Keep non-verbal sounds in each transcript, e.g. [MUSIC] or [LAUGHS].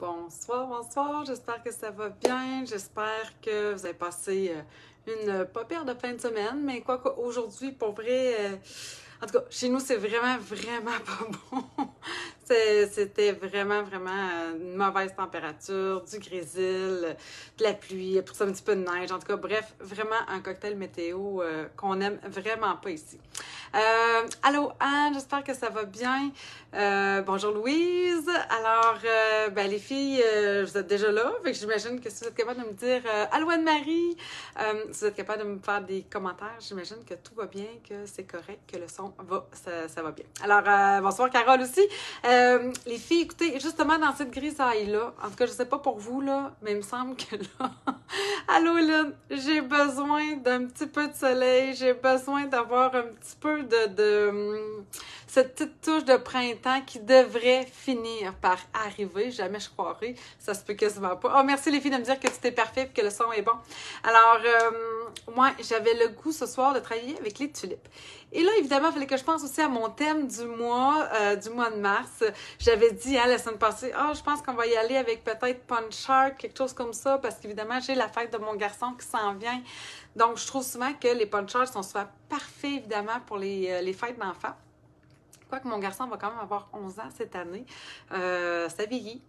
Bonsoir, bonsoir, j'espère que ça va bien, j'espère que vous avez passé euh, une euh, pas pire de fin de semaine, mais quoi qu'aujourd'hui, pour vrai, euh, en tout cas, chez nous, c'est vraiment, vraiment [LAUGHS] pas bon. C'était vraiment, vraiment euh, une mauvaise température, du grésil, de la pluie, pour ça un petit peu de neige. En tout cas, bref, vraiment un cocktail météo euh, qu'on aime vraiment pas ici. Euh, allô Anne, j'espère que ça va bien. Euh, bonjour Louise. Alors, ben, les filles, vous êtes déjà là, fait que j'imagine que si vous êtes capable de me dire allo Anne-Marie, si vous êtes capable de me faire des commentaires, j'imagine que tout va bien, que c'est correct, que le son va, ça, ça va bien. Alors, bonsoir Carole aussi. Euh, les filles, écoutez, justement, dans cette grisaille-là, en tout cas, je sais pas pour vous, là, mais il me semble que là, [LAUGHS] allô, Lynn, j'ai besoin d'un petit peu de soleil, j'ai besoin d'avoir un petit peu de, cette petite touche de printemps qui devrait finir par arriver. Jamais je croirais. Ça se peut quasiment pas. Oh, merci les filles de me dire que c'était parfait et que le son est bon. Alors, euh, moi, j'avais le goût ce soir de travailler avec les tulipes. Et là, évidemment, il fallait que je pense aussi à mon thème du mois, euh, du mois de mars. J'avais dit à hein, la semaine passée, oh, je pense qu'on va y aller avec peut-être Punch Shark, quelque chose comme ça, parce qu'évidemment, j'ai la fête de mon garçon qui s'en vient. Donc, je trouve souvent que les Sharks sont souvent parfaits, évidemment, pour les, euh, les fêtes d'enfants. Quoique mon garçon va quand même avoir 11 ans cette année. Euh, ça vieillit.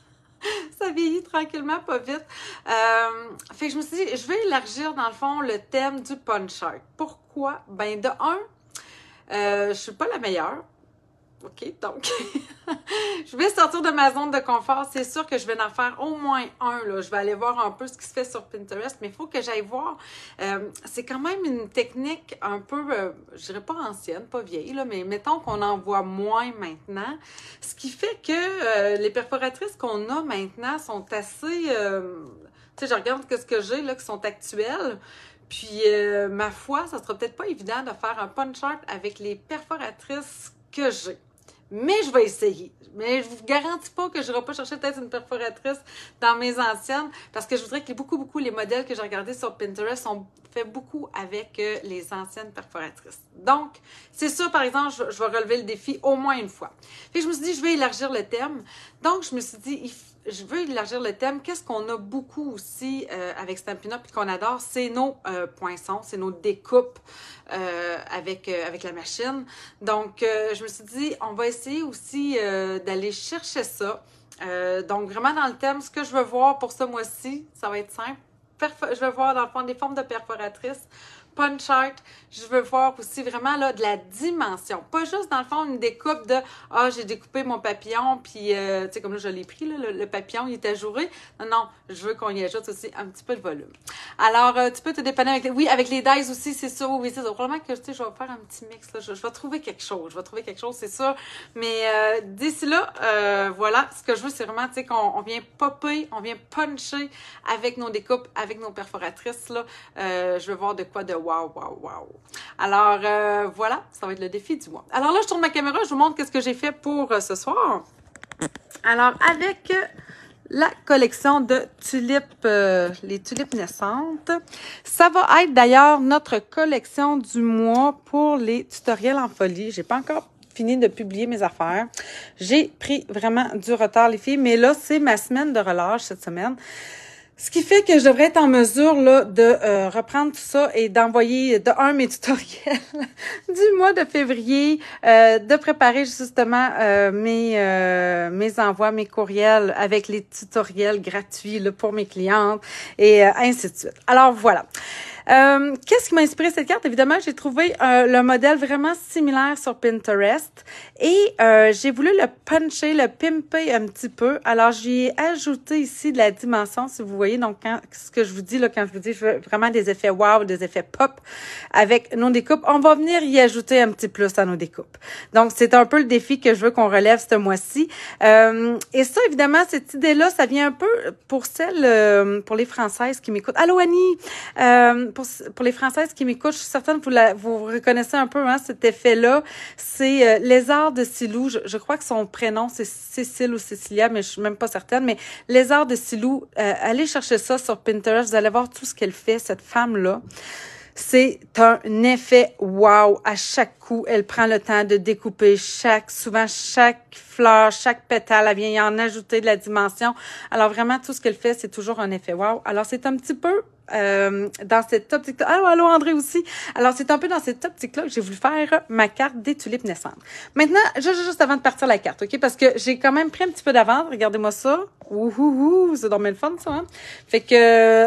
[LAUGHS] ça vieillit tranquillement, pas vite. Euh, fait que je me suis dit, je vais élargir dans le fond le thème du punch Pourquoi? Ben de un, je euh, je suis pas la meilleure. OK, donc, [LAUGHS] je vais sortir de ma zone de confort. C'est sûr que je vais en faire au moins un. Là. Je vais aller voir un peu ce qui se fait sur Pinterest, mais il faut que j'aille voir. Euh, c'est quand même une technique un peu, euh, je dirais pas ancienne, pas vieille, là, mais mettons qu'on en voit moins maintenant. Ce qui fait que euh, les perforatrices qu'on a maintenant sont assez... tu sais, je regarde que ce que j'ai, là, qui sont actuelles. Puis, ma foi, ça sera peut-être pas évident de faire un punch up avec les perforatrices que j'ai mais je vais essayer. Mais je vous garantis pas que je n'irai pas chercher peut-être une perforatrice dans mes anciennes, parce que je voudrais que beaucoup, beaucoup, les modèles que j'ai regardés sur Pinterest ont fait beaucoup avec euh, les anciennes perforatrices. Donc, c'est sûr, par exemple, je, vais relever le défi au moins une fois. Puis, je me suis dit, je vais élargir le thème. Donc, je me suis dit, il je veux élargir le thème. Qu'est-ce qu'on a beaucoup aussi euh, avec Stampin' Up et qu'on adore, c'est nos euh, poinçons, c'est nos découpes euh, avec, avec la machine. Donc, je me suis dit, on va essayer aussi d'aller chercher ça. donc, vraiment dans le thème, ce que je veux voir pour ce mois-ci, ça va être simple. je veux voir dans le fond des formes de perforatrices. Je veux voir aussi vraiment là, de la dimension. Pas juste, dans le fond, une découpe de « Ah, j'ai découpé mon papillon, puis euh, tu sais, comme là, je l'ai pris, là, le, papillon, il est ajouré. » Non, non, je veux qu'on y ajoute aussi un petit peu de volume. Alors, euh, tu peux te dépanner avec... Les... Oui, avec les dies aussi, c'est sûr. Oui, c'est Probablement que, tu sais, je vais faire un petit mix. Là. Je, vais trouver quelque chose. Je vais trouver quelque chose, c'est sûr. Mais euh, d'ici là, voilà, ce que je veux, c'est vraiment, tu sais, qu'on vient popper, on vient puncher avec nos découpes, avec nos perforatrices, là. je veux voir de quoi de waouh, Alors, euh, voilà, ça va être le défi du mois. Alors là, je tourne ma caméra, je vous montre qu'est-ce que j'ai fait pour euh, ce soir. Alors, avec la collection de tulipes, euh, les tulipes naissantes. Ça va être d'ailleurs notre collection du mois pour les tutoriels en folie. J'ai pas encore fini de publier mes affaires. J'ai pris vraiment du retard, les filles, mais là, c'est ma semaine de relâche cette semaine. Ce qui fait que je devrais être en mesure là, de euh, reprendre tout ça et d'envoyer de un mes [LAUGHS] tutoriels du mois de février, euh, de préparer justement euh, mes, mes envois, mes courriels avec les tutoriels gratuits pour mes clientes et ainsi de suite. Alors voilà. Euh, qu'est-ce qui m'a inspiré cette carte? Évidemment, j'ai trouvé euh, le modèle vraiment similaire sur Pinterest et euh, j'ai voulu le puncher, le pimper un petit peu. Alors, j'ai ajouté ici de la dimension, si vous voyez. Donc, quand, ce que je vous dis, là, quand je vous dis, vraiment des effets wow, des effets pop avec nos découpes, on va venir y ajouter un petit plus à nos découpes. Donc, c'est un peu le défi que je veux qu'on relève ce mois-ci. Euh, et ça, évidemment, cette idée-là, ça vient un peu pour celles, pour les Françaises qui m'écoutent. Allô, Annie! pour, les Françaises qui m'écoutent, je suis certaine que vous, la, vous reconnaissez un peu hein, cet effet-là. C'est euh, Lézard de Silou. Je, crois que son prénom, c'est Cécile ou Cécilia, mais je suis même pas certaine. Mais Lézard de Silou, euh, allez chercher ça sur Pinterest. Vous allez voir tout ce qu'elle fait, cette femme-là. C'est un effet wow à chaque coup. Elle prend le temps de découper chaque, souvent chaque fleur, chaque pétale. Elle vient y en ajouter de la dimension. Alors vraiment, tout ce qu'elle fait, c'est toujours un effet wow. Alors c'est un petit peu euh, dans cette optique-là. Allô, allô, André aussi. Alors, c'est un peu dans cette optique-là que j'ai voulu faire ma carte des tulipes naissantes. Maintenant, juste, juste avant de partir la carte, OK? Parce que j'ai quand même pris un petit peu d'avant. Regardez-moi ça. Vous c'est dormi le fun, ça, hein? Fait que...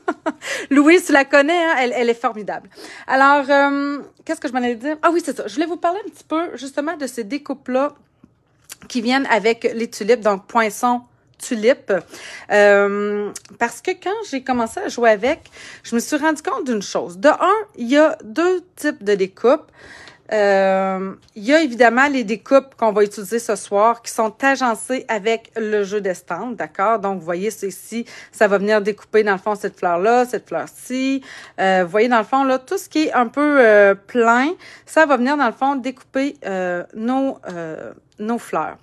[LAUGHS] Louise, tu la connais, hein? elle, est formidable. Alors, euh, qu'est-ce que je m'en allais dire? Ah oui, c'est ça. Je voulais vous parler un petit peu, justement, de ces découpes-là qui viennent avec les tulipes, donc poinçon, tulipe. Euh, parce que quand j'ai commencé à jouer avec, je me suis rendu compte d'une chose. De un, il y a deux types de découpes. Euh, il y a évidemment les découpes qu'on va utiliser ce soir qui sont agencées avec le jeu d'estampes, d'accord? Donc, vous voyez, ceci, ça va venir découper, dans le fond, cette fleur-là, cette fleur-ci. Euh, vous voyez, dans le fond, là, tout ce qui est un peu plein, ça va venir, dans le fond, découper nos nos fleurs.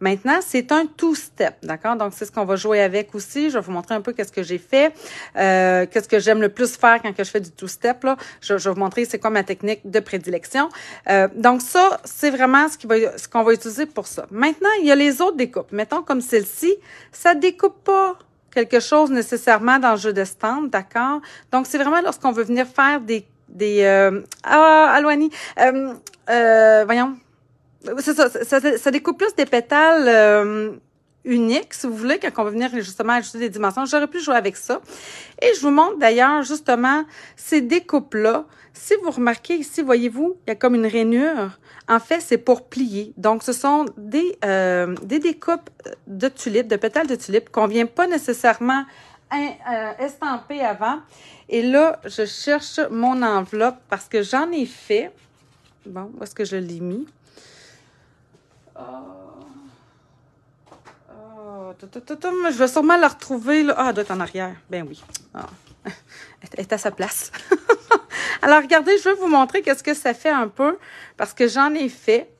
Maintenant, c'est un two-step, d'accord? Donc, c'est ce qu'on va jouer avec aussi. Je vais vous montrer un peu qu'est-ce que j'ai fait, euh, qu'est-ce que j'aime le plus faire quand que je fais du two-step. Là. Je, vais vous montrer c'est quoi ma technique de prédilection. Euh, donc, ça, c'est vraiment ce, qu'on va utiliser pour ça. Maintenant, il y a les autres découpes. Mettons comme celle-ci, ça découpe pas quelque chose nécessairement dans le jeu de stand, d'accord? Donc, c'est vraiment lorsqu'on veut venir faire des... des euh, ah, Alouani, voyons ça, ça, découpe plus des pétales euh, uniques, si vous voulez, quand on va venir justement ajouter des dimensions. J'aurais pu jouer avec ça. Et je vous montre d'ailleurs justement ces découpes-là. Si vous remarquez ici, voyez-vous, il y a comme une rainure. En fait, c'est pour plier. Donc, ce sont des, euh, des découpes de tulipes, de pétales de tulipes qu'on ne vient pas nécessairement euh, estamper avant. Et là, je cherche mon enveloppe parce que j'en ai fait. Bon, où est-ce que je l'ai mis? Euh, euh, je vais sûrement la retrouver. Là. Ah, elle doit être en arrière. Ben oui. Ah. [LAUGHS] Elle est à sa place. [LAUGHS] Alors, regardez, je vais vous montrer qu'est-ce que ça fait un peu, parce que j'en ai fait.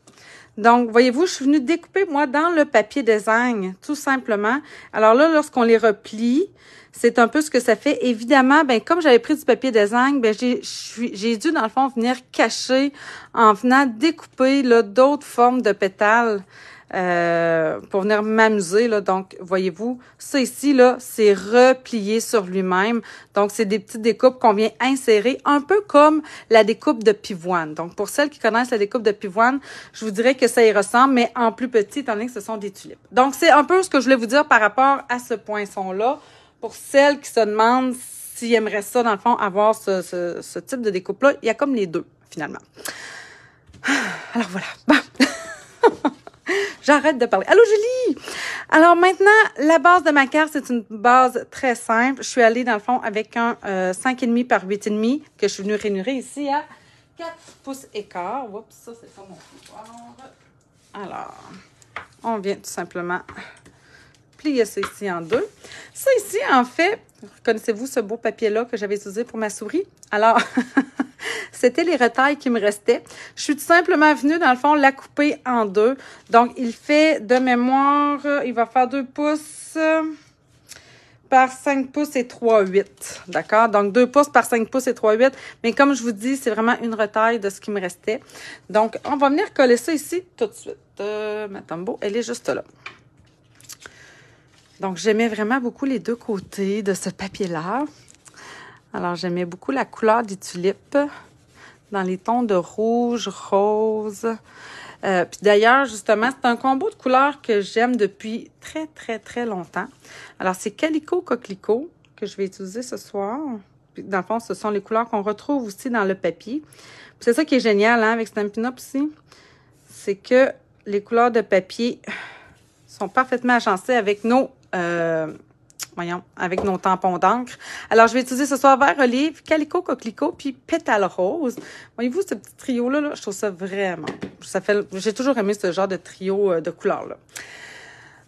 Donc, voyez-vous, je suis venue découper, moi, dans le papier design, tout simplement. Alors là, lorsqu'on les replie, c'est un peu ce que ça fait. Évidemment, ben comme j'avais pris du papier design, ben j'ai dû, dans le fond, venir cacher en venant découper d'autres formes de pétales. Euh, pour venir m'amuser. Là. Donc, voyez-vous, ça ici, là, c'est replié sur lui-même. Donc, c'est des petites découpes qu'on vient insérer, un peu comme la découpe de pivoine. Donc, pour celles qui connaissent la découpe de pivoine, je vous dirais que ça y ressemble, mais en plus petit, étant donné que ce sont des tulipes. Donc, c'est un peu ce que je voulais vous dire par rapport à ce poinçon-là. Pour celles qui se demandent s'ils aimeraient ça, dans le fond, avoir ce, ce, ce type de découpe-là, il y a comme les deux, finalement. [SIGHS] Alors, voilà. [LAUGHS] [LAUGHS] J'arrête de parler. Allô, Julie! Alors maintenant, la base de ma carte, c'est une base très simple. Je suis allée, dans le fond, avec un 5,5 euh, par 8,5 que je suis venue rainurer ici à 4 pouces et quart. Oups, ça, c'est pas mon pouvoir. Alors, on vient tout simplement plier ça ici en deux. Ça ici, en fait, reconnaissez-vous ce beau papier-là que j'avais utilisé pour ma souris? Alors, [LAUGHS] c'était les retailles qui me restaient. Je suis tout simplement venue, dans le fond, la couper en deux. Donc, il fait de mémoire, il va faire 2 pouces par 5 pouces et 3,8. D'accord? Donc, 2 pouces par 5 pouces et 3,8. Mais comme je vous dis, c'est vraiment une retaille de ce qui me restait. Donc, on va venir coller ça ici tout de suite. Euh, ma tombeau, elle est juste là. Donc, j'aimais vraiment beaucoup les deux côtés de ce papier-là. Alors, j'aimais beaucoup la couleur des tulipes dans les tons de rouge, rose. Euh, puis d'ailleurs, justement, c'est un combo de couleurs que j'aime depuis très, très, très longtemps. Alors, c'est Calico Coquelicot que je vais utiliser ce soir. Puis, dans le fond, ce sont les couleurs qu'on retrouve aussi dans le papier. c'est ça qui est génial hein, avec Stampin' Up aussi, c'est que les couleurs de papier sont parfaitement agencées avec nos euh, voyons, avec nos tampons d'encre. Alors, je vais utiliser ce soir vert olive, calico, coquelicot, puis pétale rose. Voyez-vous, ce petit trio-là, je trouve ça vraiment... Ça fait, j'ai toujours aimé ce genre de trio euh, de couleurs-là.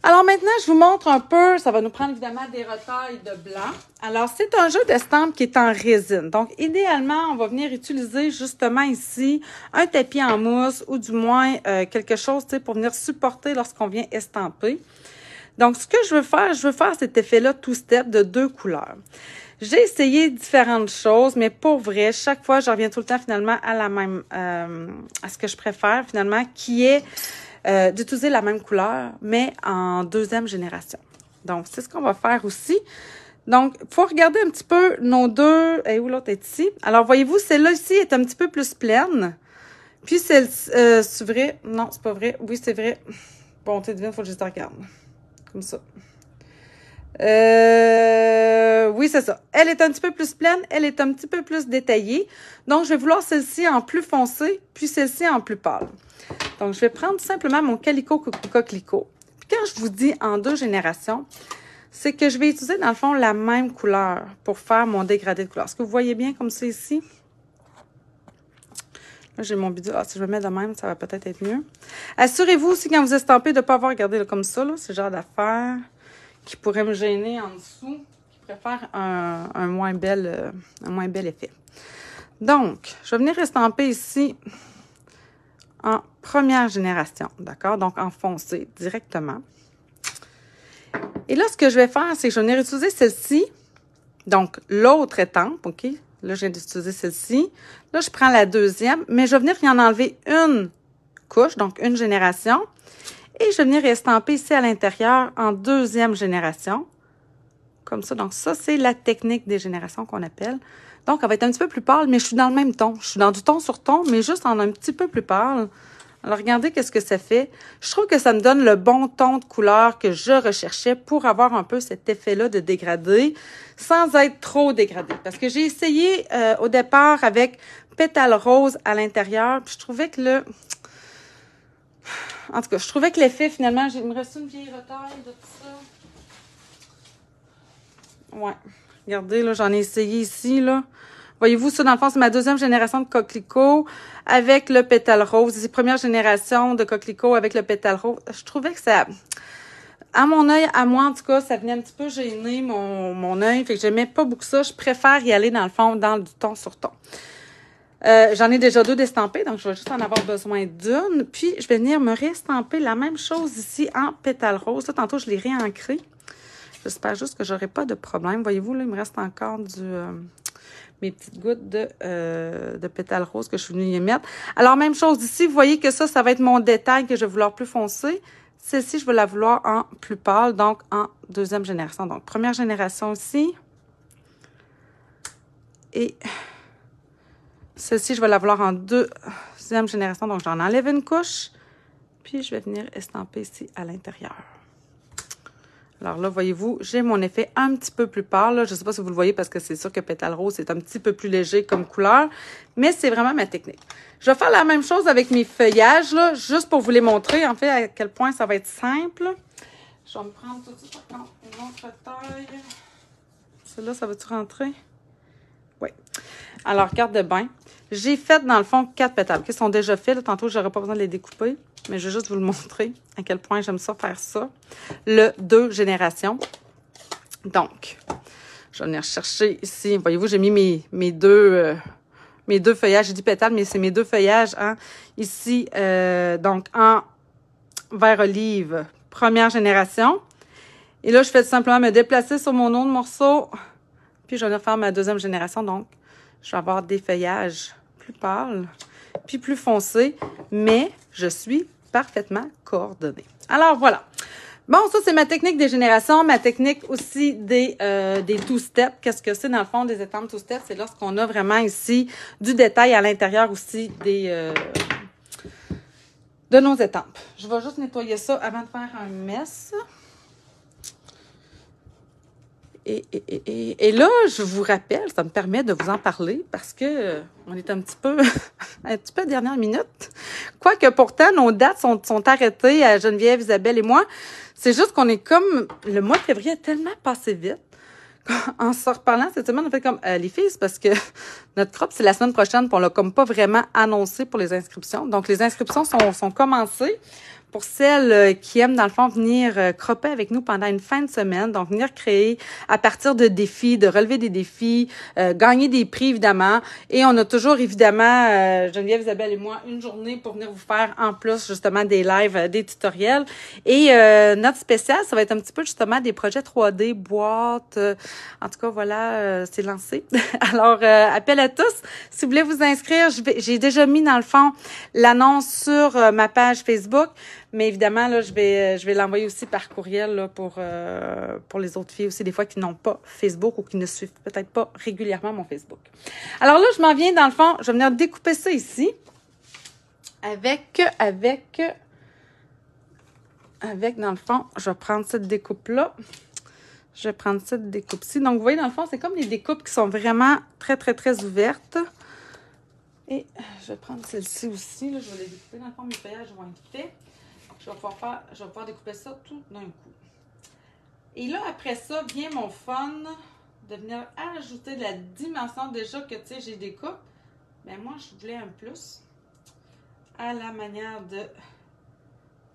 Alors maintenant, je vous montre un peu, ça va nous prendre évidemment des retailles de blanc. Alors, c'est un jeu d'estampe qui est en résine. Donc, idéalement, on va venir utiliser justement ici un tapis en mousse ou du moins euh, quelque chose pour venir supporter lorsqu'on vient estamper. Donc, ce que je veux faire, je veux faire cet effet-là tout step de deux couleurs. J'ai essayé différentes choses, mais pour vrai, chaque fois, je reviens tout le temps finalement à la même, euh, à ce que je préfère finalement, qui est euh, d'utiliser la même couleur, mais en deuxième génération. Donc, c'est ce qu'on va faire aussi. Donc, faut regarder un petit peu nos deux. Et où l'autre est ici? Alors, voyez-vous, celle-là ici est un petit peu plus pleine. Puis, euh, c'est vrai? Non, c'est pas vrai. Oui, c'est vrai. Bon, tu devine, faut que je te regarde. Comme ça. Euh, oui, c'est ça. Elle est un petit peu plus pleine, elle est un petit peu plus détaillée. Donc, je vais vouloir celle-ci en plus foncé, puis celle-ci en plus pâle. Donc, je vais prendre simplement mon calico coquelicot. Puis quand je vous dis en deux générations, c'est que je vais utiliser, dans le fond, la même couleur pour faire mon dégradé de couleur. Est-ce que vous voyez bien comme ça ici? Là, j'ai mon bidou. Ah, si je le mets de même, ça va peut-être être mieux. Assurez-vous aussi, quand vous estampez, de ne pas avoir regardé comme ça. là, ce genre d'affaire qui pourrait me gêner en dessous. Qui pourrait faire un, moins bel, euh, moins bel effet. Donc, je vais venir estamper ici en première génération, d'accord? Donc, enfoncé directement. Et là, ce que je vais faire, c'est que je vais venir utiliser celle-ci, donc l'autre étampe, OK? Là, je viens d'utiliser celle-ci. Là, je prends la deuxième, mais je vais venir y en enlever une couche, donc une génération. Et je vais venir estamper ici à l'intérieur en deuxième génération. Comme ça. Donc, ça, c'est la technique des générations qu'on appelle. Donc, elle va être un petit peu plus pâle, mais je suis dans le même ton. Je suis dans du ton sur ton, mais juste en un petit peu plus pâle. Alors, regardez qu'est-ce que ça fait. Je trouve que ça me donne le bon ton de couleur que je recherchais pour avoir un peu cet effet-là de dégradé sans être trop dégradé. Parce que j'ai essayé euh, au départ avec pétale rose à l'intérieur. Puis, Je trouvais que le... En tout cas, je trouvais que l'effet, finalement, j'ai me reste une vieille retaille de tout ça. Ouais. Regardez, là, j'en ai essayé ici, là. Voyez-vous, ça, dans le fond, c'est ma deuxième génération de coquelicots avec le pétale rose. C'est première génération de coquelicots avec le pétale rose. Je trouvais que ça à mon œil, à moi en tout cas, ça venait un petit peu gêner mon, mon œil. Fait que j'aimais pas beaucoup ça. Je préfère y aller dans le fond, dans du ton sur ton. Euh, j'en ai déjà deux destampés, donc je vais juste en avoir besoin d'une. Puis, je vais venir me réestamper la même chose ici en pétale rose. tantôt, je l'ai réancré. J'espère juste que n'aurai pas de problème. Voyez-vous, là, il me reste encore du, euh, mes petites gouttes euh, de, pétale rose que je suis venue y mettre. Alors, même chose ici. Vous voyez que ça, ça va être mon détail que je vais vouloir plus foncer. Celle-ci, je vais la vouloir en plus pâle, donc en deuxième génération. Donc, première génération ici. Et celle-ci, je vais la vouloir en deuxième génération. Donc, j'en enlève une couche. Puis, je vais venir estamper ici à l'intérieur. Alors là, voyez-vous, j'ai mon effet un petit peu plus pâle. Là. Je ne sais pas si vous le voyez parce que c'est sûr que pétale rose est un petit peu plus léger comme couleur, mais c'est vraiment ma technique. Je vais faire la même chose avec mes feuillages, là, juste pour vous les montrer, en fait, à quel point ça va être simple. Je vais me prendre tout de suite, par contre, une autre taille. Celle-là, ça va-tu rentrer? Oui. Alors, carte de bain. J'ai fait, dans le fond, quatre pétales qui sont déjà faits. Tantôt, je n'aurai pas besoin de les découper, mais je vais juste vous le montrer à quel point j'aime ça faire ça. Le deux génération. Donc, je vais venir chercher ici. Voyez-vous, j'ai mis mes, deux... Euh, mes deux feuillages, j'ai dit pétales, mais c'est mes deux feuillages, hein. ici, euh, donc en vert olive, première génération. Et là, je fais tout simplement me déplacer sur mon autre morceau, puis je vais venir faire ma deuxième génération, donc je vais avoir des feuillages plus pâles, puis plus foncés, mais je suis parfaitement coordonnée. Alors voilà. Bon, ça, c'est ma technique des générations, ma technique aussi des, euh, des two two-step Qu'est-ce que c'est, dans le fond, des étampes two two-step »? C'est lorsqu'on a vraiment ici du détail à l'intérieur aussi des... Euh, de nos étampes. Je vais juste nettoyer ça avant de faire un mess et, là, je vous rappelle, ça me permet de vous en parler parce que euh, on est un petit peu, [LAUGHS] un petit dernière minute. Quoique pourtant, nos dates sont, sont arrêtées à Geneviève, Isabelle et moi. C'est juste qu'on est comme, le mois de février a tellement passé vite en se reparlant cette semaine, on fait comme euh, les filles, parce que [LAUGHS] notre crop, c'est la semaine prochaine, puis on l'a pas vraiment annoncé pour les inscriptions. Donc, les inscriptions sont, sont commencées pour celles euh, qui aiment, dans le fond, venir euh, cropper avec nous pendant une fin de semaine. Donc, venir créer à partir de défis, de relever des défis, euh, gagner des prix, évidemment. Et on a toujours, évidemment, Geneviève, Isabelle et moi, une journée pour venir vous faire en plus, justement, des lives, des tutoriels. Et notre spécial, ça va être un petit peu, justement, des projets 3D, boîtes. en tout cas, voilà, c'est lancé. [LAUGHS] Alors, appel à tous. Si vous voulez vous inscrire, j'ai déjà mis, dans le fond, l'annonce sur ma page Facebook. Mais évidemment, là, je vais, je vais l'envoyer aussi par courriel pour, euh, pour les autres filles aussi, des fois qui n'ont pas Facebook ou qui ne suivent peut-être pas régulièrement mon Facebook. Alors là, je m'en viens dans le fond, je vais venir découper ça ici avec, avec, avec, dans le fond, je vais prendre cette découpe-là. Je vais prendre cette découpe-ci. Donc, vous voyez, dans le fond, c'est comme les découpes qui sont vraiment très, très, très ouvertes. Et je vais prendre celle-ci aussi. Là, je vais les découper. Dans le fond, mes feuillages vont être faits. Je vais pouvoir, découper ça tout d'un coup. Et là, après ça, vient mon fun de venir ajouter de la dimension. Déjà que, tu sais, j'ai des mais moi, je voulais un plus à la manière de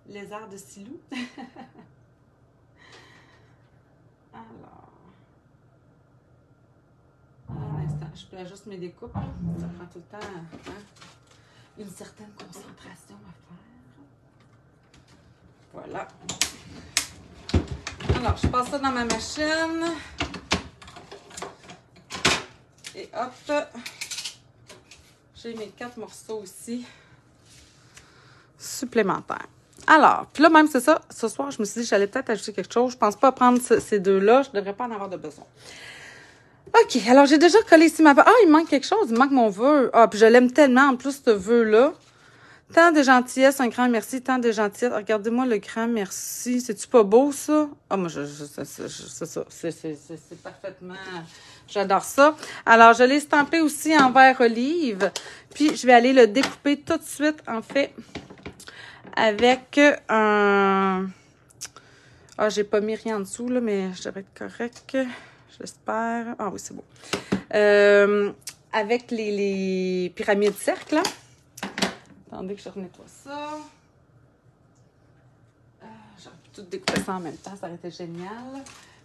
lézard de Silou. [LAUGHS] Alors, un instant, je peux ajuster mes découpes. Ça prend tout le temps hein, une certaine concentration à faire. Voilà. Alors, je passe ça dans ma machine. Et hop, j'ai mes quatre morceaux aussi supplémentaires. Alors, puis là, même, c'est ça. Ce soir, je me suis dit, j'allais peut-être ajouter quelque chose. Je pense pas prendre ces deux-là. Je devrais pas en avoir de besoin. OK. Alors, j'ai déjà collé ici ma... Ah, il manque quelque chose. Il manque mon vœu. Ah, puis je l'aime tellement, en plus, ce vœu-là. Tant de gentillesse, un grand merci, tant de gentillesse. Ah, regardez-moi le grand merci. C'est-tu pas beau, ça? Ah, moi, je, c'est ça. C'est parfaitement... J'adore ça. Alors, je l'ai stampé aussi en verre olive. Puis, je vais aller le découper tout de suite, en fait, avec un... Ah, j'ai pas mis rien en dessous, là, mais je devrais être correct. J'espère. Ah oui, c'est beau. Euh, avec les, les pyramides cercles, hein? Attendez que je re-nettoie ça. Euh, j'aurais tout découper ça en même temps, ça aurait été génial.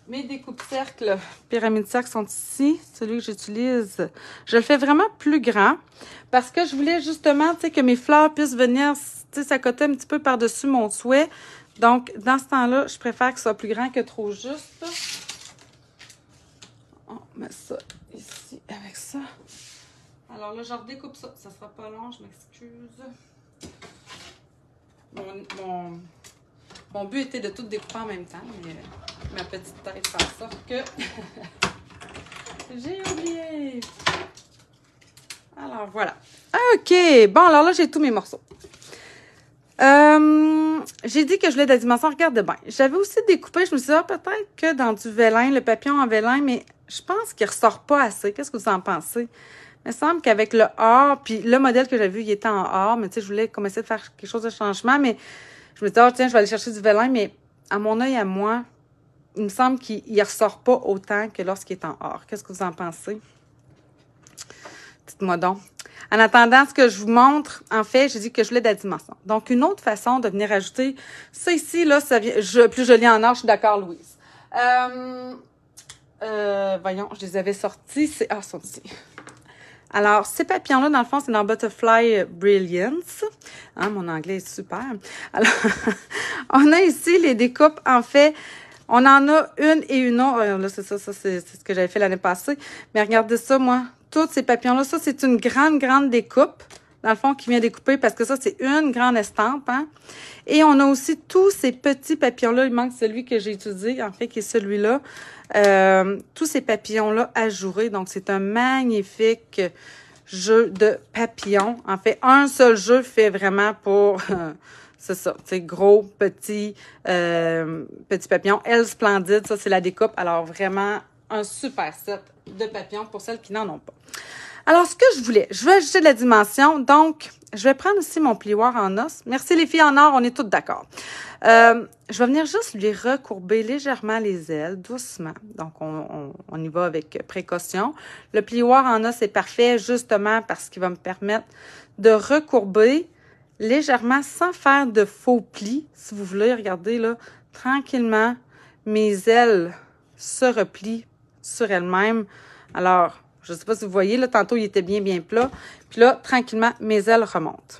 Mes découpes-cercles, pyramides cercles sont ici. Celui que j'utilise, je le fais vraiment plus grand parce que je voulais justement que mes fleurs puissent venir s'accoter un petit peu par-dessus mon souhait. Donc, dans ce temps-là, je préfère que ce soit plus grand que trop juste. On met ça ici avec ça. Alors là, je redécoupe ça. Ça sera pas long, je m'excuse. Mon, but était de tout découper en même temps, mais euh, ma petite tête fait en sorte que [LAUGHS] j'ai oublié. Alors voilà. OK. Bon, alors là, j'ai tous mes morceaux. Euh, j'ai dit que je voulais de la dimension. Regarde bien. J'avais aussi découpé. Je me suis dit, ah, peut-être que dans du vélin, le papillon en vélin, mais je pense qu'il ressort pas assez. Qu'est-ce que vous en pensez? Il me semble qu'avec le or, puis le modèle que j'avais vu, il était en or, mais tu sais, je voulais commencer à faire quelque chose de changement, mais je me disais, oh, tiens, je vais aller chercher du vélin, mais à mon œil, à moi, il me semble qu'il ne ressort pas autant que lorsqu'il est en or. Qu'est-ce que vous en pensez? Dites-moi donc. En attendant, ce que je vous montre, en fait, j'ai dit que je l'ai de la dimension. Donc, une autre façon de venir ajouter, ça ici, là, ça vient, je, plus joli en or, je suis d'accord, Louise. Euh, euh, voyons, je les avais sortis. C'est, ah, sont ici. Alors, ces papillons-là, dans le fond, c'est dans Butterfly Brilliance. Hein, mon anglais est super. Alors, [LAUGHS] on a ici les découpes, en fait, on en a une et une autre. Euh, là, c'est ça, ça c'est ce que j'avais fait l'année passée. Mais regardez ça, moi, tous ces papillons-là, ça, c'est une grande, grande découpe dans le fond, qui vient découper, parce que ça, c'est une grande estampe. Hein. Et on a aussi tous ces petits papillons-là. Il manque celui que j'ai étudié, en fait, qui est celui-là. Euh, tous ces papillons-là ajourés. Donc, c'est un magnifique jeu de papillons. En fait, un seul jeu fait vraiment pour... [LAUGHS] c'est ça, c'est gros, petit, euh, petit papillon. Elle splendide, ça c'est la découpe. Alors vraiment un super set de papillons pour celles qui n'en ont pas. Alors, ce que je voulais, je vais ajouter de la dimension, donc je vais prendre aussi mon plioir en os. Merci les filles en or, on est toutes d'accord. Euh, je vais venir juste lui recourber légèrement les ailes, doucement. Donc, on, on, y va avec précaution. Le plioir en os est parfait justement parce qu'il va me permettre de recourber légèrement sans faire de faux plis. Si vous voulez, regardez là, tranquillement, mes ailes se replient sur elles-mêmes. Alors, je ne sais pas si vous voyez, là, tantôt, il était bien, bien plat. Puis là, tranquillement, mes ailes remontent.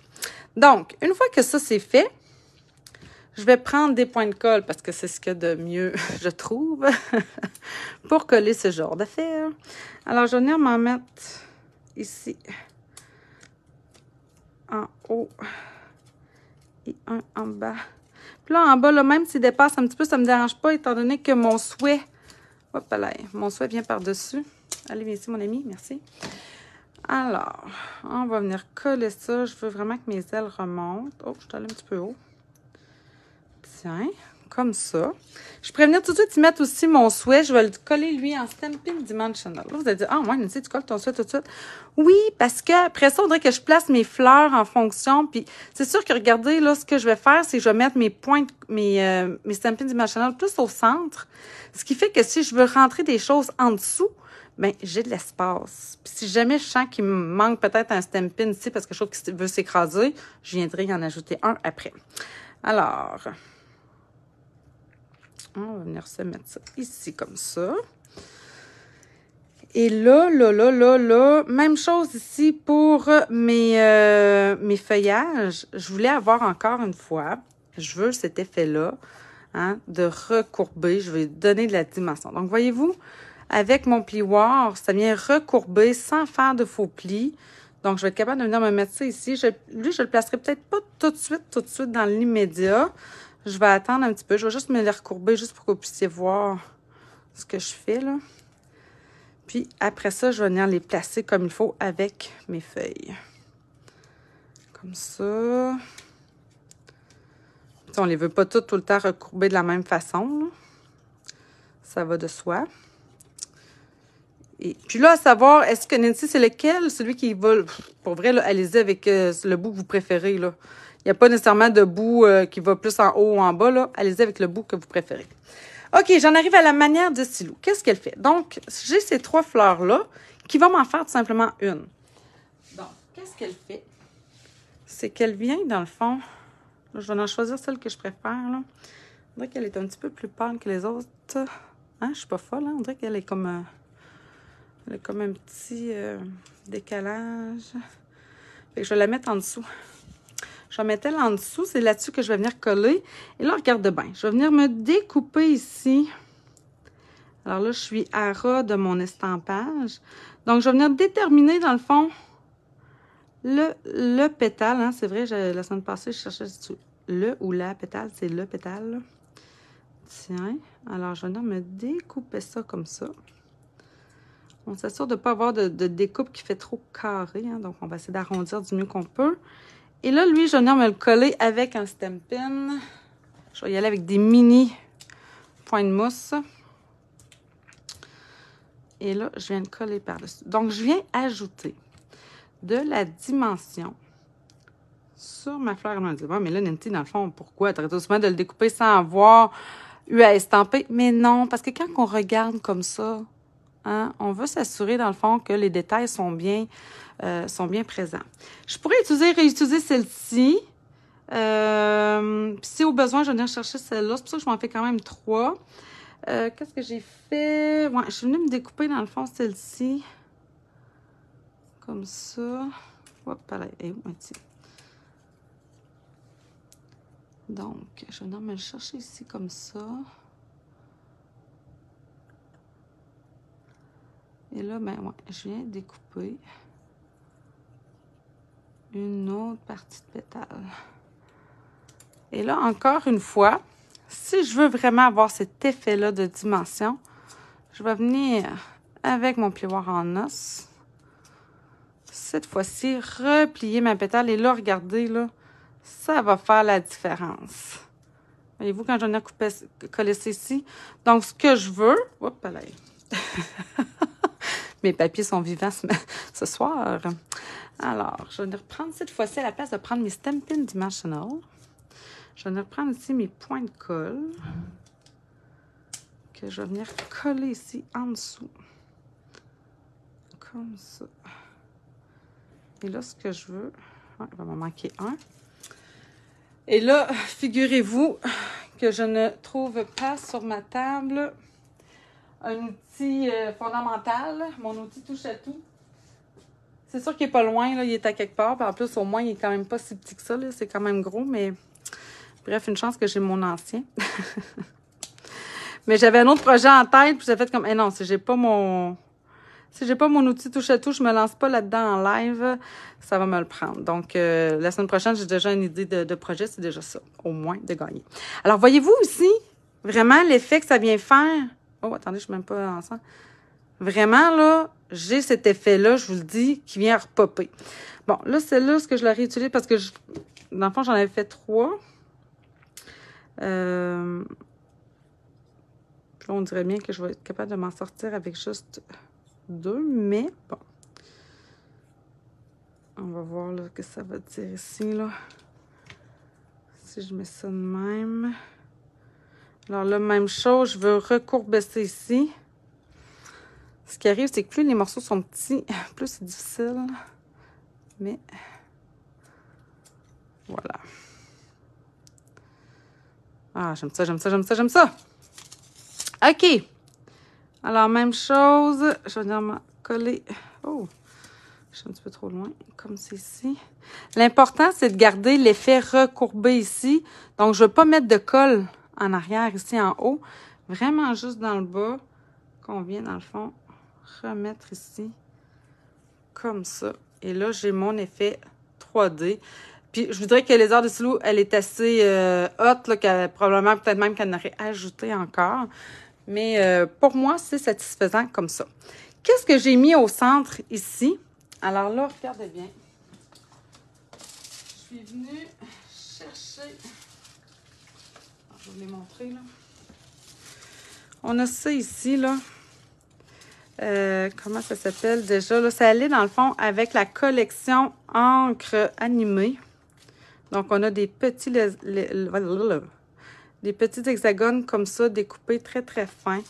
Donc, une fois que ça, c'est fait, je vais prendre des points de colle parce que c'est ce que de mieux, [LAUGHS] je trouve, [LAUGHS] pour coller ce genre d'affaires. Alors, je vais venir m'en mettre ici, en haut et un en bas. Puis là, en bas, là, même s'il dépasse un petit peu, ça ne me dérange pas étant donné que mon souhait, hop là, mon souhait vient par-dessus. Allez, viens ici, mon ami. Merci. Alors, on va venir coller ça. Je veux vraiment que mes ailes remontent. Oh, je suis allée un petit peu haut. Tiens, comme ça. Je pourrais venir tout de suite y mettre aussi mon souhait. Je vais le coller, lui, en Stamping Dimensional. Là, vous allez dire, ah, moi, tu colles ton souhait tout de suite. Oui, parce que après ça, on dirait que je place mes fleurs en fonction. Puis c'est sûr que, regardez, là, ce que je vais faire, c'est que je vais mettre mes points, mes, euh, mes Stamping Dimensional plus au centre. Ce qui fait que si je veux rentrer des choses en dessous, mais ben, j'ai de l'espace. si jamais je sens qu'il me manque peut-être un stempin ici parce que je trouve qu'il veut s'écraser, je viendrai y en ajouter un après. Alors, on va venir se mettre ça ici comme ça. Et là, là, là, là, là, même chose ici pour mes, euh, mes feuillages. Je voulais avoir encore une fois, je veux cet effet-là, hein, de recourber. Je vais donner de la dimension. Donc, voyez-vous, avec mon plioir, ça vient recourber sans faire de faux plis. Donc, je vais être capable de venir me mettre ça ici. lui, je le placerai peut-être pas tout de suite, tout de suite dans l'immédiat. Je vais attendre un petit peu. Je vais juste me les recourber juste pour que vous puissiez voir ce que je fais, là. Puis après ça, je vais venir les placer comme il faut avec mes feuilles. Comme ça. On ne les veut pas tout le temps recourber de la même façon. Ça va de soi puis là, à savoir, est-ce que Nancy, c'est lequel? Celui qui va... Pour vrai, allez-y avec euh, le bout que vous préférez. Là. Il n'y a pas nécessairement de bout euh, qui va plus en haut ou en bas. Là. Allez-y avec le bout que vous préférez. OK, j'en arrive à la manière de stylo. Qu'est-ce qu'elle fait? Donc, j'ai ces trois fleurs-là qui vont m'en faire tout simplement une. Donc, qu'est-ce qu'elle fait? C'est qu'elle vient, dans le fond... je vais en choisir celle que je préfère. On dirait qu'elle est un petit peu plus pâle que les autres. Hein? Je suis pas folle. Hein? On dirait qu'elle est comme... Euh, elle a comme un petit euh, décalage. je vais la mettre en dessous. Je vais mettre en dessous. C'est là-dessus que je vais venir coller. Et là, regarde bien. Je vais venir me découper ici. Alors là, je suis à ras de mon estampage. Donc, je vais venir déterminer, dans le fond, le, le pétale. Hein. C'est vrai, la semaine passée, je cherchais le ou la pétale. C'est le pétale. Tiens. Alors, je vais venir me découper ça comme ça. On s'assure de ne pas avoir de, découpe qui fait trop carré. Hein. donc, on va essayer d'arrondir du mieux qu'on peut. Et là, lui, je viens me le coller avec un Stampin'. Je vais y aller avec des mini points de mousse. Et là, je viens le coller par-dessus. Donc, je viens ajouter de la dimension sur ma fleur. On me dit, mais là, Nancy, dans le fond, pourquoi? à tout de le découper sans avoir eu à estamper. Mais non, parce que quand on regarde comme ça, Hein? On veut s'assurer, dans le fond, que les détails sont bien, euh, sont bien présents. Je pourrais utiliser, réutiliser celle-ci. Euh, si au besoin, je vais venir chercher celle-là. C'est pour ça que je m'en fais quand même trois. Euh, qu'est-ce que j'ai fait? je suis venue me découper, dans le fond, celle-ci. Comme ça. Hop, là, Donc, je vais venir me chercher ici, comme ça. Et là, ben, moi, je viens découper une autre partie de pétale. Et là, encore une fois, si je veux vraiment avoir cet effet-là de dimension, je vais venir avec mon plioir en os. Cette fois-ci, replier ma pétale. Et là, regardez, là, ça va faire la différence. Voyez-vous, quand j'en ai coupé, collé ici. Donc, ce que je veux... Oups, là. [LAUGHS] Mes papiers sont vivants [LAUGHS] ce, soir. Alors, je vais reprendre cette fois-ci à la place de prendre mes Stampin' Dimensional. Je vais reprendre ici mes points de colle que je vais venir coller ici en dessous. Comme ça. Et là, ce que je veux... il va me manquer un. Et là, figurez-vous que je ne trouve pas sur ma table un outil euh, fondamental, mon outil touche à tout. C'est sûr qu'il n'est pas loin, là, il est à quelque part. mais en plus, au moins, il est quand même pas si petit que ça. C'est quand même gros, mais bref, une chance que j'ai mon ancien. [LAUGHS] mais j'avais un autre projet en tête, puis j'ai fait comme, eh non, si j'ai pas mon. Si j'ai pas mon outil touche à tout, je me lance pas là-dedans en live, ça va me le prendre. Donc, euh, la semaine prochaine, j'ai déjà une idée de, de projet, c'est déjà ça, au moins, de gagner. Alors, voyez-vous aussi vraiment l'effet que ça vient faire Oh, attendez, je suis même pas ensemble. Vraiment, là, j'ai cet effet-là, je vous le dis, qui vient repopper. Bon, là, celle-là, ce que je l'ai réutilisé parce que, je, dans le fond, j'en avais fait trois. Euh, on dirait bien que je vais être capable de m'en sortir avec juste deux, mais bon. On va voir là, ce que ça va dire ici, là. Si je mets ça de même... Alors là, même chose, je veux recourber ça ici. Ce qui arrive, c'est que plus les morceaux sont petits, [LAUGHS] plus c'est difficile. Mais voilà. Ah, j'aime ça, j'aime ça, j'aime ça, j'aime ça. OK. Alors, même chose. Je vais venir me coller. Oh, je suis un petit peu trop loin, comme c'est ici. L'important, c'est de garder l'effet recourbé ici. Donc, je ne veux pas mettre de colle en arrière, ici en haut, vraiment juste dans le bas, qu'on vient dans le fond remettre ici, comme ça. Et là, j'ai mon effet 3D. Puis, je voudrais que les heures de silo, elle est assez haute, euh, là, probablement, peut-être même qu'elle aurait ajouté encore. Mais euh, pour moi, c'est satisfaisant comme ça. Qu'est-ce que j'ai mis au centre ici? Alors là, regardez bien. Je suis venue chercher montrer. On a ça ici, là. Euh, comment ça s'appelle déjà? ça allait dans le fond avec la collection encre animée. Donc, on a des petits, des petits hexagones comme ça, découpés très, très fins,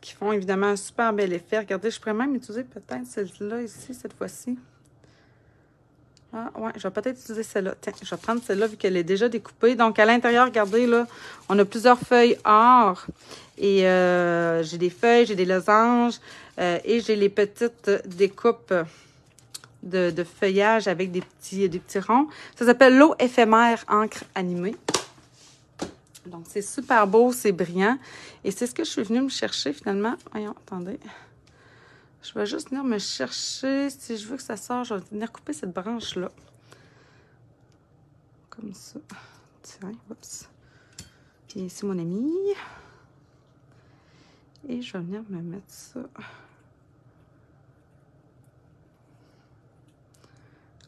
qui font évidemment un super bel effet. Regardez, je pourrais même utiliser peut-être celle-là ici, cette fois-ci. Ah, ouais, je vais peut-être utiliser celle-là. Tiens, je vais prendre celle-là vu qu'elle est déjà découpée. Donc, à l'intérieur, regardez, là, on a plusieurs feuilles or. Et euh, j'ai des feuilles, j'ai des losanges euh, et j'ai les petites découpes de, feuillage avec des petits, des petits ronds. Ça s'appelle l'eau éphémère encre animée. Donc, c'est super beau, c'est brillant. Et c'est ce que je suis venue me chercher finalement. Voyons, attendez. Je vais juste venir me chercher. Si je veux que ça sorte, je vais venir couper cette branche-là. Comme ça. Tiens, oups. Et ici, mon ami. Et je vais venir me mettre ça.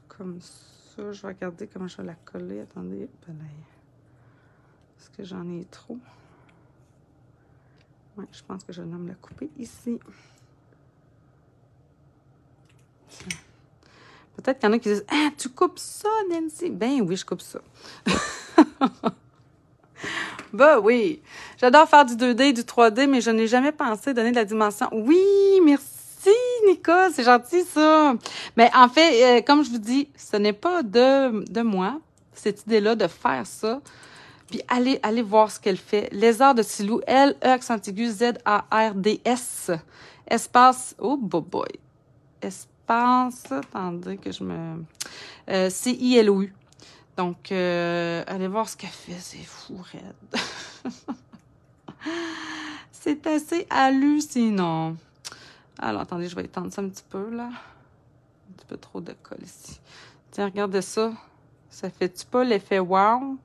Comme ça. Je vais regarder comment je vais la coller. Attendez. Ben est-ce que j'en ai trop? Ouais, je pense que je vais venir me la couper ici. Peut-être qu'il y en a qui disent ah, tu coupes ça, Nancy Ben oui, je coupe ça. [LAUGHS] ben oui. J'adore faire du 2D et du 3D, mais je n'ai jamais pensé donner de la dimension. Oui, merci. Nico. c'est gentil ça. Mais en fait, euh, comme je vous dis, ce n'est pas de, moi, cette idée-là de faire ça. Puis allez, allez voir ce qu'elle fait. Lézard de Silou, L-E Z-A-R-D-S. Espace, oh boy. Espace Tandis attendez que je me... Euh, c'est ILOU. Donc, euh, allez voir ce qu'elle fait, c'est fou, [LAUGHS] c'est assez hallucinant. Alors, attendez, je vais étendre ça un petit peu, là. Un petit peu trop de colle ici. Tiens, regarde ça. Ça fait-tu pas l'effet wow?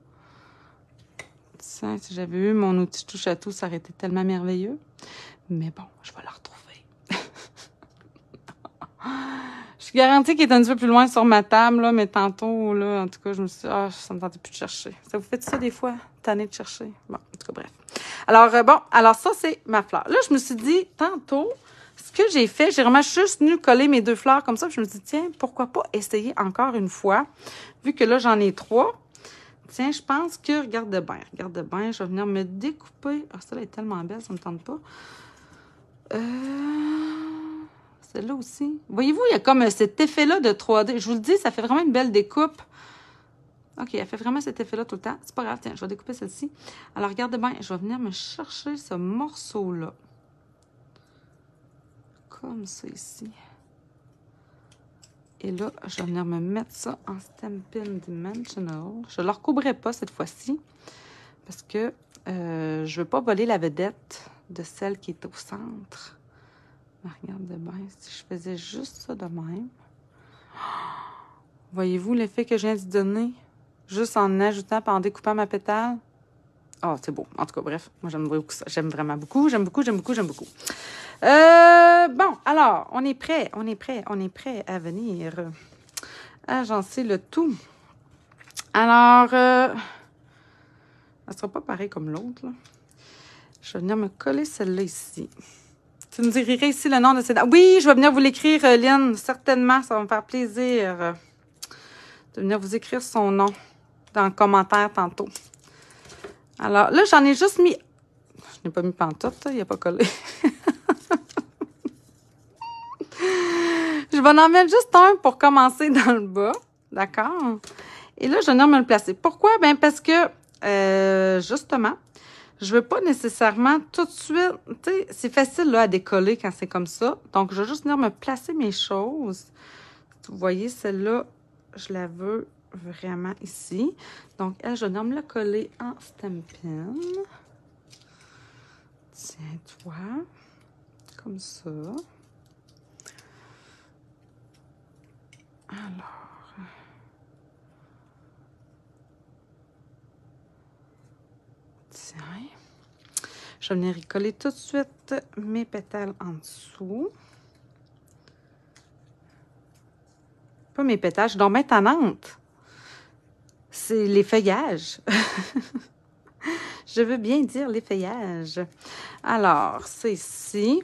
Tiens, si j'avais eu mon outil touche à tout, ça aurait été tellement merveilleux. Mais bon, je vais la retrouver. Je suis garantie qu'il est un petit peu plus loin sur ma table, là, mais tantôt, là, en tout cas, je me suis dit, ah, ça me tentait plus de chercher. Ça vous fait ça des fois, tanner de chercher? Bon, en tout cas, bref. Alors, euh, bon, alors ça, c'est ma fleur. Là, je me suis dit, tantôt, ce que j'ai fait, j'ai vraiment juste nu coller mes deux fleurs comme ça, je me suis dit, tiens, pourquoi pas essayer encore une fois, vu que là, j'en ai trois. Tiens, je pense que, regarde de bien, regarde bien, je vais venir me découper. Ah, ça, est tellement belle, ça me tente pas. Euh... Celle-là aussi. Voyez-vous, il y a comme euh, cet effet-là de 3D. Je vous le dis, ça fait vraiment une belle découpe. OK, elle fait vraiment cet effet-là tout le temps. C'est pas grave, tiens, je vais découper celle-ci. Alors, regardez bien, je vais venir me chercher ce morceau-là. Comme ça, ici. Et là, je vais venir me mettre ça en Stampin' Dimensional. Je ne le recouvrirai pas cette fois-ci parce que euh, je ne veux pas voler la vedette de celle qui est au centre. Ah, regardez bien, si je faisais juste ça de même. Voyez-vous l'effet que je viens de donner? Juste en ajoutant pas en découpant ma pétale? Ah, oh, c'est beau. En tout cas, bref, moi, j'aime beaucoup J'aime vraiment beaucoup. J'aime beaucoup, j'aime beaucoup, j'aime beaucoup. Euh, bon, alors, on est prêt, on est prêt, on est prêt à venir agencer le tout. Alors, euh, ça ne sera pas pareil comme l'autre. Je vais venir me coller celle-là ici. Tu nous écrirais ici le nom de dames. Ah oui, je vais venir vous l'écrire, euh, Lynn. Certainement, ça va me faire plaisir euh, de venir vous écrire son nom dans le commentaire tantôt. Alors là, j'en ai juste mis... Je n'ai pas mis pantoute, il a pas collé. [LAUGHS] je vais en mettre juste un pour commencer dans le bas. D'accord? Et là, je vais venir me le placer. Pourquoi? Ben parce que, euh, justement, je veux pas nécessairement tout de suite, tu sais, c'est facile à décoller quand c'est comme ça. Donc, je vais juste venir me placer mes choses. Vous voyez, celle-là, je la veux vraiment ici. Donc, elle, je vais venir me la coller en Stampin. Tiens-toi. Comme ça. Alors. Je vais venir y coller tout de suite mes pétales en dessous. Pas mes pétales, je suis donc maintenante. C'est les feuillages. [LAUGHS] je veux bien dire les feuillages. Alors, c'est ici.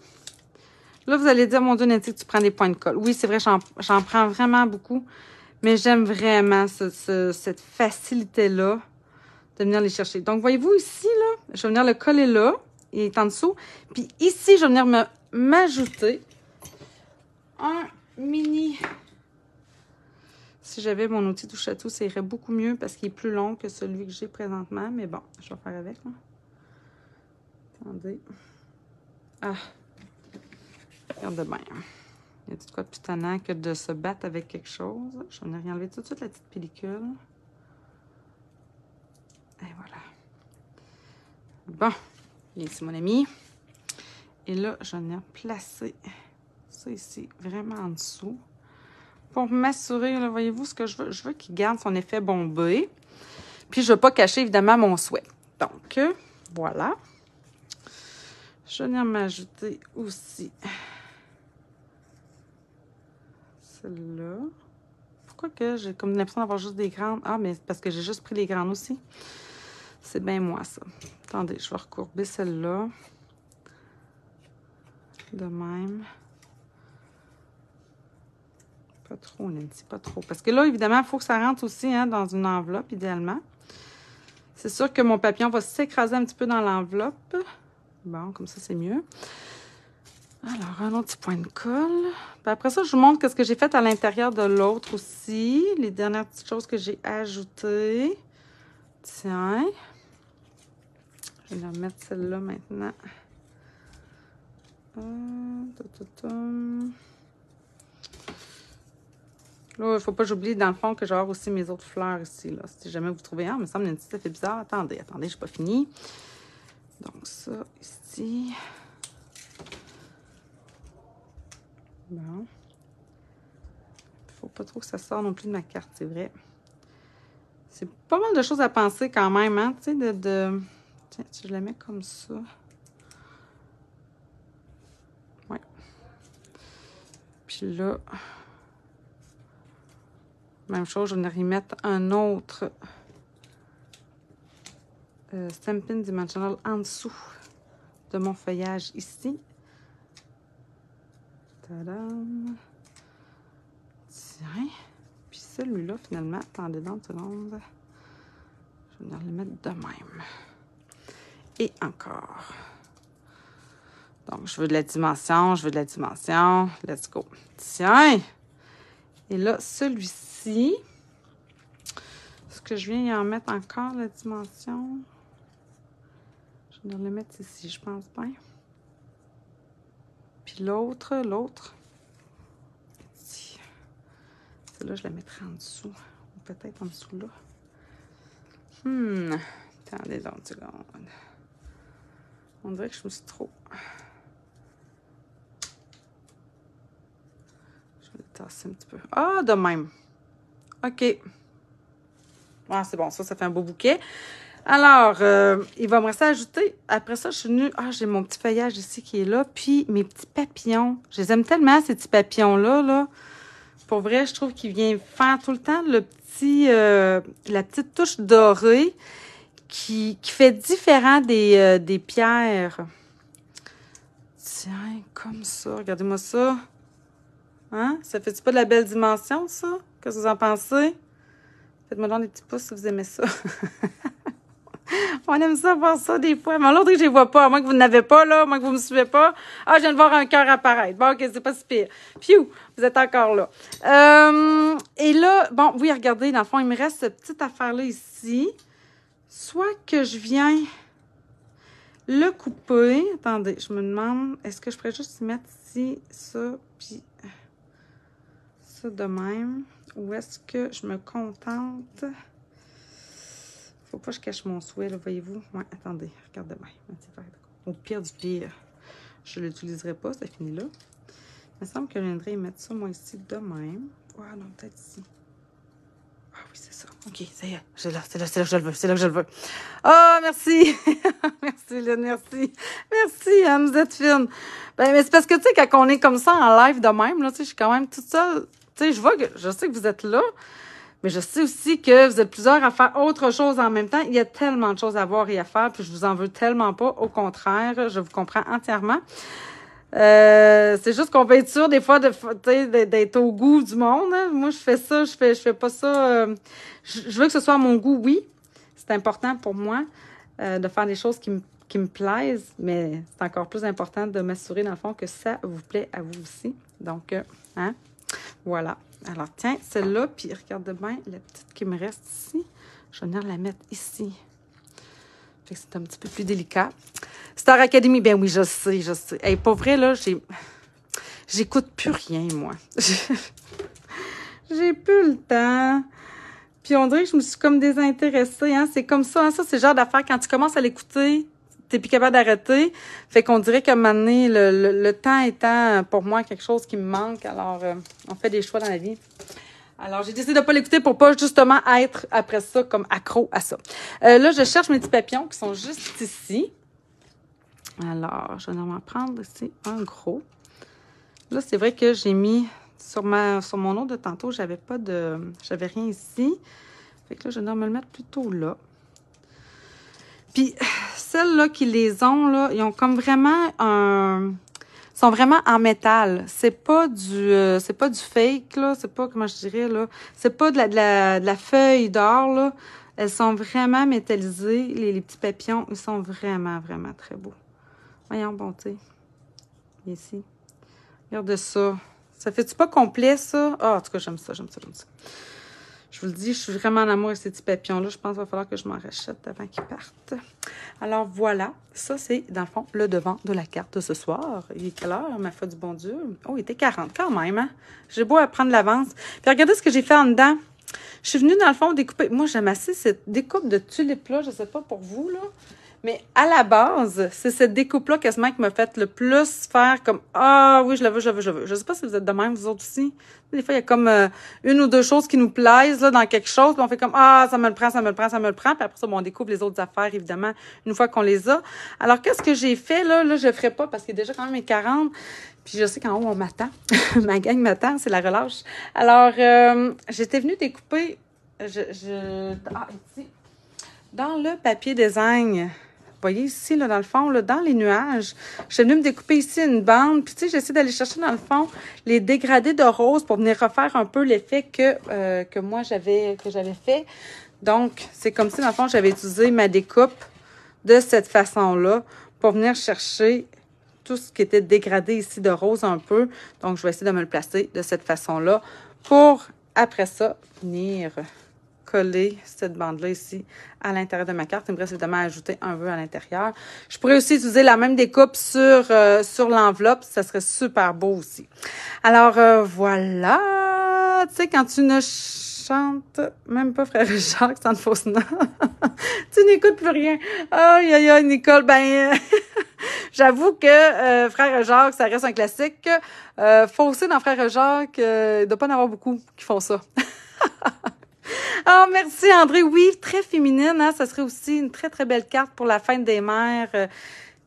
Là, vous allez dire, mon Dieu, Nancy, tu prends des points de colle. Oui, c'est vrai, j'en prends vraiment beaucoup. Mais j'aime vraiment cette facilité-là de venir les chercher. Donc, voyez-vous ici, là, je vais venir le coller là il est en dessous. Puis ici, je vais venir m'ajouter un mini... Si j'avais mon outil touche à tout, ça irait beaucoup mieux parce qu'il est plus long que celui que j'ai présentement. Mais bon, je vais faire avec. moi hein. Attendez. Ah! Il y a de quoi de putain que de se battre avec quelque chose. Je vais venir enlever tout de suite la petite pellicule. Et voilà. Bon. Ici, mon ami. Et là, je viens placer ça ici, vraiment en dessous. Pour m'assurer, voyez-vous ce que je veux? Je veux qu'il garde son effet bombé. Puis, je ne veux pas cacher, évidemment, mon souhait. Donc, voilà. Je viens m'ajouter aussi celle-là. Pourquoi que j'ai comme l'impression d'avoir juste des grandes? Ah, mais parce que j'ai juste pris les grandes aussi. C'est bien moi, ça. Attendez, je vais recourber celle-là. De même. Pas trop, Nancy, pas trop. Parce que là, évidemment, il faut que ça rentre aussi hein, dans une enveloppe, idéalement. C'est sûr que mon papillon va s'écraser un petit peu dans l'enveloppe. Bon, comme ça, c'est mieux. Alors, un autre petit point de colle. Ben, après ça, je vous montre ce que j'ai fait à l'intérieur de l'autre aussi. Les dernières petites choses que j'ai ajoutées. Tiens. Je vais mettre, celle-là maintenant. Hum, là, il ne faut pas j'oublie dans le fond que j'aurai aussi mes autres fleurs ici. Là. Si jamais vous trouvez, ah, il me semble une petite, ça fait bizarre. Attendez, attendez, je n'ai pas fini. Donc ça, ici. Bon. faut pas trop que ça sorte non plus de ma carte, c'est vrai. C'est pas mal de choses à penser quand même, hein, tu sais, de Tiens, si je la mets comme ça. Ouais. Puis là, même chose, je vais y mettre un autre euh, Stampin' Dimensional en dessous de mon feuillage ici. Tadam! Tiens! Puis celui-là, finalement, attendez dans une seconde, je vais venir le mettre de même et encore. Donc, je veux de la dimension, je veux de la dimension. Let's go. Tiens! Et là, celui-ci. Est-ce que je viens y en mettre encore la dimension? Je vais le mettre ici, je pense bien. Puis l'autre, l'autre. Celle-là, je la mettrai en dessous. Ou peut-être en dessous là. Hmm. Attendez une seconde. On dirait que je me suis trop... Je vais le tasser un petit peu. Ah, de même. OK. Ah, c'est bon. Ça, ça fait un beau bouquet. Alors, euh, il va me rester à ajouter. Après ça, je suis venue. Ah, j'ai mon petit feuillage ici qui est là. Puis mes petits papillons. Je les aime tellement, ces petits papillons-là. Là. Pour vrai, je trouve qu'ils viennent faire tout le temps le petit, euh, la petite touche dorée qui, fait différent euh, des, pierres. Tiens, comme ça. Regardez-moi ça. Hein? Ça fait-tu pas de la belle dimension, ça? Qu'est-ce que vous en pensez? Faites-moi donc des petits pouces si vous aimez ça. [LAUGHS] On aime ça voir ça des fois. Mais l'autre, je les vois pas. Moi moins que vous n'avez pas, là. moi que vous me suivez pas. Ah, je viens de voir un cœur apparaître. Bon, OK, c'est pas si pire. Piou, vous êtes encore là. Euh, et là, bon, oui, regardez, dans le fond, il me reste cette petite affaire-là ici. Soit que je viens le couper. Attendez, je me demande, est-ce que je pourrais juste mettre ici, ça, puis ça de même? Ou est-ce que je me contente? Faut pas que je cache mon souhait, là, voyez-vous. Ouais, attendez, regardez demain. Au pire du pire, je l'utiliserai pas, ça finit là. Il me semble que je viendrai mettre ça, moi, ici, de même. Voilà, peut-être ici oui, c'est ça. OK, ça y est. C'est là, c'est là, c'est là que je le veux. C'est là que je le veux. Oh, merci. [LAUGHS] merci, Lynn, merci. Merci, Anne, vous êtes fine. Ben, mais c'est parce que, tu sais, quand on est comme ça en live de même, là, je suis quand même toute seule. Tu sais, je vois que, je sais que vous êtes là, mais je sais aussi que vous êtes plusieurs à faire autre chose en même temps. Il y a tellement de choses à voir et à faire, puis je vous en veux tellement pas. Au contraire, je vous comprends entièrement. Euh, c'est juste qu'on peut être sûr des fois de, d'être au goût du monde. Hein. Moi, je fais ça, je fais, je fais pas ça. Euh, je, veux que ce soit mon goût, oui. C'est important pour moi euh, de faire des choses qui, me plaisent, mais c'est encore plus important de m'assurer, dans le fond, que ça vous plaît à vous aussi. Donc, hein, voilà. Alors, tiens, celle-là, puis regarde bien la petite qui me reste ici. Je vais venir la mettre ici c'est un petit peu plus délicat. Star Academy, ben oui, je sais, je sais. Hey, pas vrai, là, j'ai. J'écoute plus rien, moi. [LAUGHS] j'ai plus le temps. Puis on dirait que je me suis comme désintéressée, hein. C'est comme ça, hein. Ça, c'est le genre d'affaire. Quand tu commences à l'écouter, t'es plus capable d'arrêter. Fait qu'on dirait que un le, temps étant euh, pour moi quelque chose qui me manque. Alors, euh, on fait des choix dans la vie. Alors, j'ai décidé de ne pas l'écouter pour pas justement être après ça comme accro à ça. Euh, là, je cherche mes petits papillons qui sont juste ici. Alors, je vais en prendre ici un gros. Là, c'est vrai que j'ai mis sur, mon autre de tantôt, j'avais pas de. J'avais rien ici. Fait que là, je vais me le mettre plutôt là. Puis, celles-là qui les ont, là, ils ont comme vraiment un sont vraiment en métal. C'est pas du euh, c'est pas du fake là, c'est pas comment je dirais là, c'est pas de la, feuille d'or là. Elles sont vraiment métallisées, les, petits papillons, ils sont vraiment vraiment très beaux. Voyons bonté. Ici. Regarde ça. Ça fait-tu pas complet ça Ah, en tout cas, j'aime ça, j'aime ça, j'aime ça. Je vous le dis, je suis vraiment en amour avec ces petits papillons-là. Je pense qu'il va falloir que je m'en rachète avant qu'ils partent. Alors voilà, ça c'est dans le fond le devant de la carte de ce soir. Il est quelle heure, ma foi du bon Dieu? Oh, il était 40 quand même. Hein? J'ai beau à prendre l'avance. Puis regardez ce que j'ai fait en dedans. Je suis venue dans le fond découper. Moi, j'aime assez cette découpe de tulipes-là. Je ne sais pas pour vous, là. Mais à la base, c'est cette découpe-là qu'est-ce qu'est-ce qui m'a fait le plus faire comme Ah oui, je le veux, je le veux, je le veux. Je sais pas si vous êtes de même, vous autres aussi. Des fois, il y a comme euh, une ou deux choses qui nous plaisent là, dans quelque chose, puis on fait comme Ah, ça me le prend, ça me le prend, ça me le prend. Puis après ça, on découpe les autres affaires, évidemment, une fois qu'on les a. Alors, qu'est-ce que j'ai fait là? Là, je ne ferai pas parce qu'il est déjà quand même 40. Puis je sais qu'en haut, on m'attend. [LAUGHS] Ma gang m'attend, c'est la relâche. Alors, euh, j'étais venue découper. Je, je... Ah, ici. Dans le papier design voyez ici, là, dans le fond, là, dans les nuages, je suis me découper ici une bande. Puis, tu sais, j'essaie d'aller chercher, dans le fond, les dégradés de rose pour venir refaire un peu l'effet que, euh, que moi, j'avais que j'avais fait. Donc, c'est comme si, dans le fond, j'avais utilisé ma découpe de cette façon-là pour venir chercher tout ce qui était dégradé ici de rose un peu. Donc, je vais essayer de me le placer de cette façon-là pour, après ça, venir coller cette bande-là ici à l'intérieur de ma carte. Il me ajouter un vœu à l'intérieur. Je pourrais aussi utiliser la même découpe sur, euh, sur l'enveloppe. Ça serait super beau aussi. Alors, euh, voilà. Tu sais, quand tu ne chantes même pas Frère Jacques, sans ne fausse [LAUGHS] tu n'écoutes plus rien. Oh, ya ya, Nicole, ben, [LAUGHS] j'avoue que euh, Frère Jacques, ça reste un classique. Euh, dans Frère Jacques, il ne doit pas en avoir beaucoup qui font ça. [LAUGHS] Ah, merci André. Oui, très féminine. Hein? Ça serait aussi une très, très belle carte pour la fête des mères euh,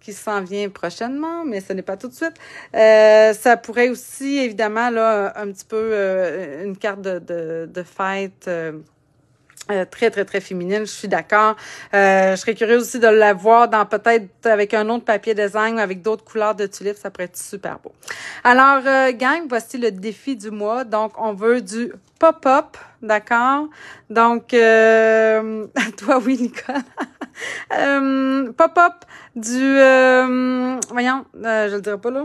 qui s'en vient prochainement, mais ce n'est pas tout de suite. Euh, ça pourrait aussi, évidemment, là, un petit peu euh, une carte de, de, de fête euh, très, très, très féminine, je suis d'accord. Euh, je serais curieuse aussi de la voir dans peut-être avec un autre papier design ou avec d'autres couleurs de tulipes, ça pourrait être super beau. Alors, euh, gang, voici le défi du mois. Donc, on veut du pop-up, d'accord? Donc, [LAUGHS] toi, oui, Nicole. [LAUGHS] pop-up du, voyons, je le dirai pas là,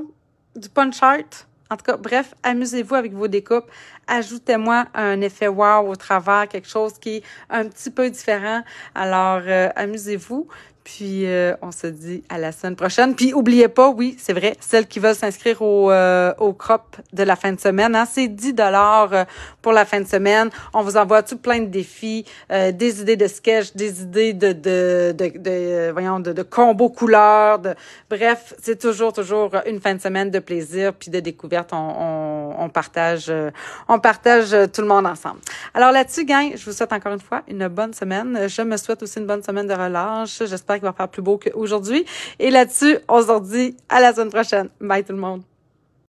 du punch art. En tout cas, bref, amusez-vous avec vos découpes. Ajoutez-moi un effet wow au travers, quelque chose qui est un petit peu différent. Alors, euh, amusez-vous. Puis euh, on se dit à la semaine prochaine. Puis oubliez pas, oui, c'est vrai, celles qui veulent s'inscrire au, euh, au crop de la fin de semaine, hein, c'est 10 dollars euh, pour la fin de semaine. On vous envoie tout plein de défis, des idées de sketch, des idées de de de, de voyons de, de couleurs, de bref, c'est toujours toujours une fin de semaine de plaisir puis de découverte. On, on, on partage on partage tout le monde ensemble. Alors là-dessus, gang, je vous souhaite encore une fois une bonne semaine. Je me souhaite aussi une bonne semaine de relâche. J'espère J'espère qu'il va faire plus beau qu'aujourd'hui. Et là-dessus, on se dit à la semaine prochaine. Bye tout le monde.